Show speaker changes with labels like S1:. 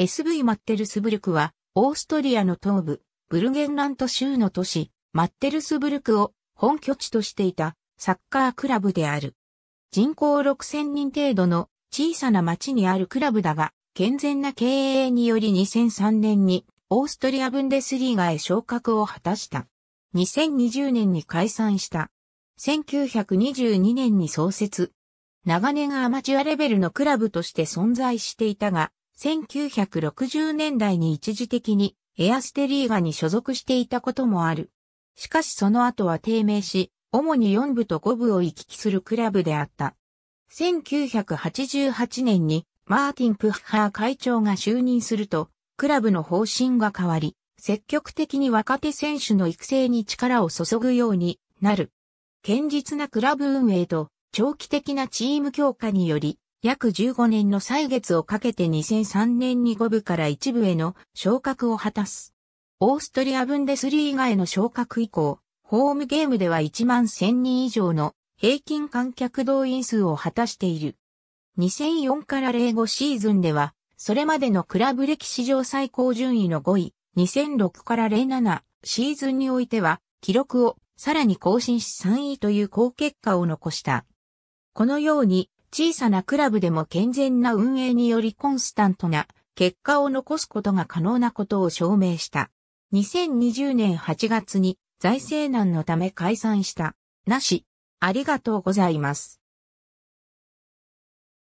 S1: SV マッテルスブルクは、オーストリアの東部、ブルゲンラント州の都市、マッテルスブルクを本拠地としていたサッカークラブである。人口6000人程度の小さな町にあるクラブだが、健全な経営により2003年にオーストリアブンデスリーガへ昇格を果たした。2020年に解散した。1922年に創設。長年アマチュアレベルのクラブとして存在していたが、1960年代に一時的にエアステリーガに所属していたこともある。しかしその後は低迷し、主に4部と5部を行き来するクラブであった。1988年にマーティン・プッハー会長が就任すると、クラブの方針が変わり、積極的に若手選手の育成に力を注ぐようになる。堅実なクラブ運営と長期的なチーム強化により、約15年の歳月をかけて2003年に5部から1部への昇格を果たす。オーストリアブンデスリーガへの昇格以降、ホームゲームでは1万1000人以上の平均観客動員数を果たしている。2004から05シーズンでは、それまでのクラブ歴史上最高順位の5位、2006から07シーズンにおいては、記録をさらに更新し3位という好結果を残した。このように、小さなクラブでも健全な運営によりコンスタントな結果を残すことが可能なことを証明した。2020年8月に財政難のため解散した。なし、ありがとうございます。